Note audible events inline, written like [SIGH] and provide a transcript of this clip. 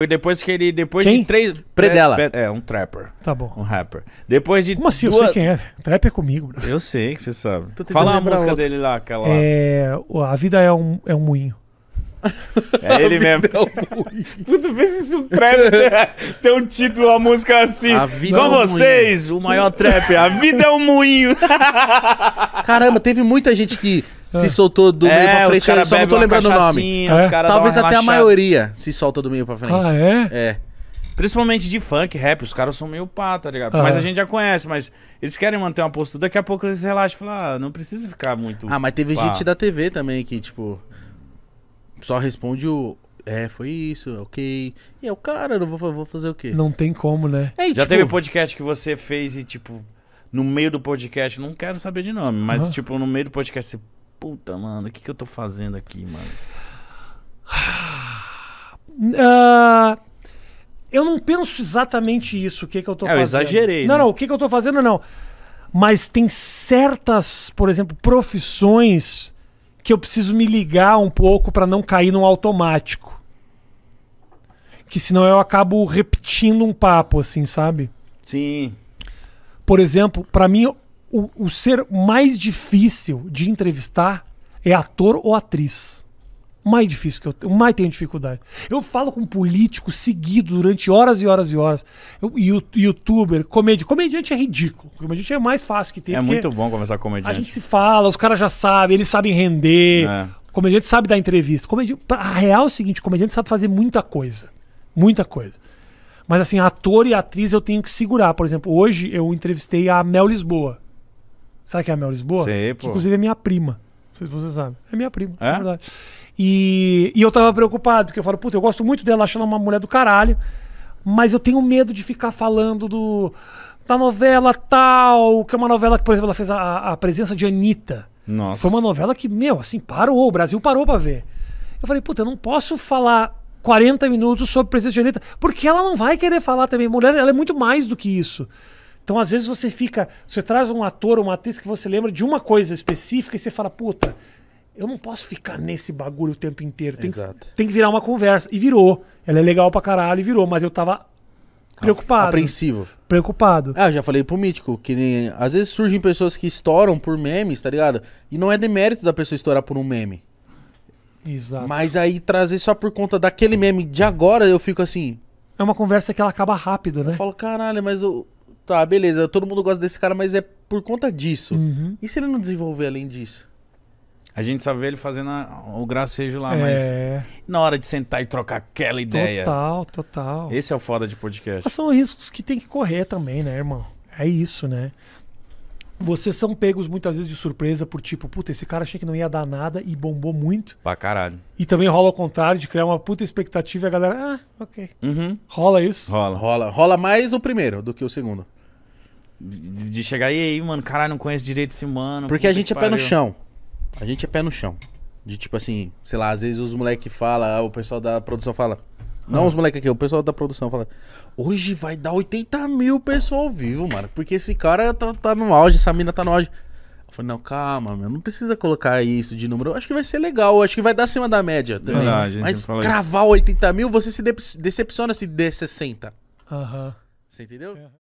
Foi depois que ele. Depois quem? de três. predela É, é, um trapper. Tá bom. Um rapper. Depois de. Como assim? Duas... Eu sei quem é. Trap é comigo, bro. Eu sei que você sabe. Fala a música outra. dele lá, aquela. É. A vida é um, é um moinho. [LAUGHS] É ele mesmo. É Puta, pensa se o trap [LAUGHS] tem um título, uma música assim. Com é um vocês, moinho. o maior trap. A vida é um moinho. [LAUGHS] Caramba, teve muita gente que ah. se soltou do é, meio pra frente. Eu só não tô lembrando o nome. É? Talvez até a maioria se solta do meio pra frente. Ah, é? É. Principalmente de funk, rap, os caras são meio pá, tá ligado? Ah. Mas a gente já conhece, mas eles querem manter uma postura, daqui a pouco eles relaxam e falam, ah, não precisa ficar muito. Ah, mas teve pá. gente da TV também que, tipo. Só responde o. É, foi isso, é ok. E é o cara, não vou, vou fazer o quê? Não tem como, né? É, e, Já tipo, teve podcast que você fez e, tipo, no meio do podcast, não quero saber de nome, mas, uhum. tipo, no meio do podcast você. Puta, mano, o que, que eu tô fazendo aqui, mano? uh... Eu não penso exatamente isso, o que, que eu tô é, fazendo. Eu exagerei. Não, né? não, o que, que eu tô fazendo, não. Mas tem certas, por exemplo, profissões que eu preciso me ligar um pouco para não cair num automático. Que senão eu acabo repetindo um papo, assim, sabe? Sim. Por exemplo, para mim, o, o ser mais difícil de entrevistar é ator ou atriz mais difícil que eu tenho, mais tenho dificuldade. Eu falo com um político seguido durante horas e horas e horas. Eu, youtuber, comediante. Comediante é ridículo. Comediante é mais fácil que tem. É muito bom começar comediante. A gente se fala, os caras já sabem, eles sabem render. É. Comediante sabe dar entrevista. Comediante, a real é o seguinte: comediante sabe fazer muita coisa. Muita coisa. Mas assim, ator e atriz eu tenho que segurar. Por exemplo, hoje eu entrevistei a Mel Lisboa. Sabe quem é a Mel Lisboa? Sei, pô. Que, inclusive é minha prima. Não sei se você sabe. É minha prima, é, é verdade. E, e eu tava preocupado, porque eu falo, puta, eu gosto muito dela, achando ela uma mulher do caralho, mas eu tenho medo de ficar falando do da novela tal, que é uma novela que, por exemplo, ela fez a, a presença de Anitta. Nossa. Foi uma novela que, meu, assim, parou, o Brasil parou pra ver. Eu falei, puta, eu não posso falar 40 minutos sobre presença de Anitta, porque ela não vai querer falar também. Mulher, ela é muito mais do que isso. Então, às vezes, você fica. Você traz um ator ou uma atriz que você lembra de uma coisa específica e você fala, puta, eu não posso ficar nesse bagulho o tempo inteiro. Tem, que, tem que virar uma conversa. E virou. Ela é legal pra caralho e virou, mas eu tava preocupado. Apreensivo. Preocupado. Ah, já falei pro Mítico, que nem, às vezes surgem pessoas que estouram por memes, tá ligado? E não é demérito da pessoa estourar por um meme. Exato. Mas aí trazer só por conta daquele meme de agora, eu fico assim. É uma conversa que ela acaba rápido, né? Eu falo, caralho, mas eu, tá, beleza, todo mundo gosta desse cara, mas é por conta disso. Uhum. E se ele não desenvolver além disso? A gente só vê ele fazendo a, o gracejo lá, é... mas na hora de sentar e trocar aquela ideia. Total, total. Esse é o foda de podcast. Mas são riscos que tem que correr também, né, irmão? É isso, né? vocês são pegos muitas vezes de surpresa por tipo, puta, esse cara achei que não ia dar nada e bombou muito. Pra caralho. E também rola o contrário, de criar uma puta expectativa e a galera, ah, ok. Uhum. Rola isso? Rola. Rola. Rola mais o primeiro do que o segundo. De, de chegar, e aí, mano, caralho, não conhece direito esse mano. Porque a gente é pé no chão. A gente é pé no chão. De tipo assim, sei lá, às vezes os moleques falam, o pessoal da produção fala, não, ah. os moleques aqui, o pessoal da produção fala. Hoje vai dar 80 mil pessoal ao vivo, mano. Porque esse cara tá, tá no auge, essa mina tá no auge. Eu falei, não, calma, meu, não precisa colocar isso de número. Eu acho que vai ser legal, acho que vai dar acima da média também. Mas gravar 80 mil, você se decepciona se der 60. Aham. Você entendeu? É.